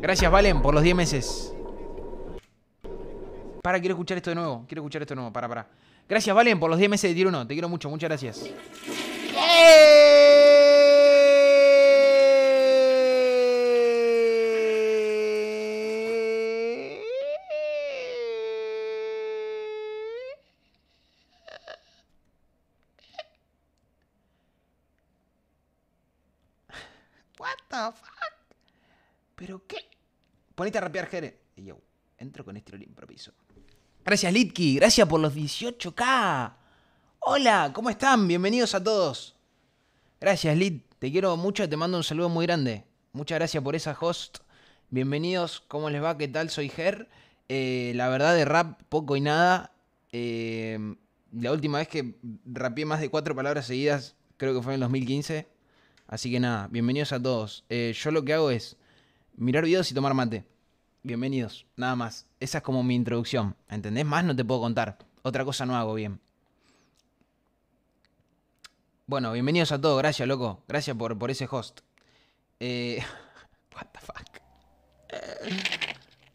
Gracias, Valen, por los 10 meses. Para, quiero escuchar esto de nuevo. Quiero escuchar esto de nuevo. Para, para. Gracias, Valen, por los 10 meses de tiro 1. Te quiero mucho, muchas gracias. What the ¿Pero qué? Ponete a rapear, Ger. Y yo, entro con este improviso. Gracias, Litki. Gracias por los 18K. Hola, ¿cómo están? Bienvenidos a todos. Gracias, Lit. Te quiero mucho. Te mando un saludo muy grande. Muchas gracias por esa host. Bienvenidos. ¿Cómo les va? ¿Qué tal? Soy Ger. Eh, la verdad, de rap, poco y nada. Eh, la última vez que rapeé más de cuatro palabras seguidas, creo que fue en el 2015. Así que nada, bienvenidos a todos. Eh, yo lo que hago es mirar videos y tomar mate. Bienvenidos, nada más. Esa es como mi introducción, ¿entendés? Más no te puedo contar. Otra cosa no hago bien. Bueno, bienvenidos a todos, gracias, loco. Gracias por, por ese host. Eh, what the fuck.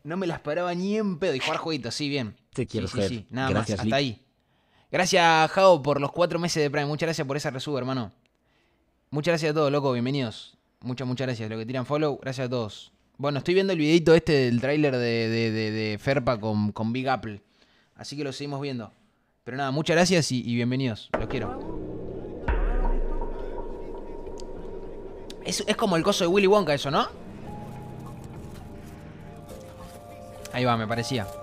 No me las paraba ni en pedo. Y jugar jueguitos, sí, bien. Te quiero sí, sí, sí, Nada más, hasta ahí. Gracias, Jao, por los cuatro meses de Prime. Muchas gracias por esa resub, hermano. Muchas gracias a todos, loco. Bienvenidos. Muchas, muchas gracias. Lo que tiran follow, gracias a todos. Bueno, estoy viendo el videito este del tráiler de, Ferpa con, Big Apple. Así que lo seguimos viendo. Pero nada, muchas gracias y, bienvenidos. Los quiero. Es, es, como el coso de Willy Wonka eso, ¿no? Ahí va, me parecía.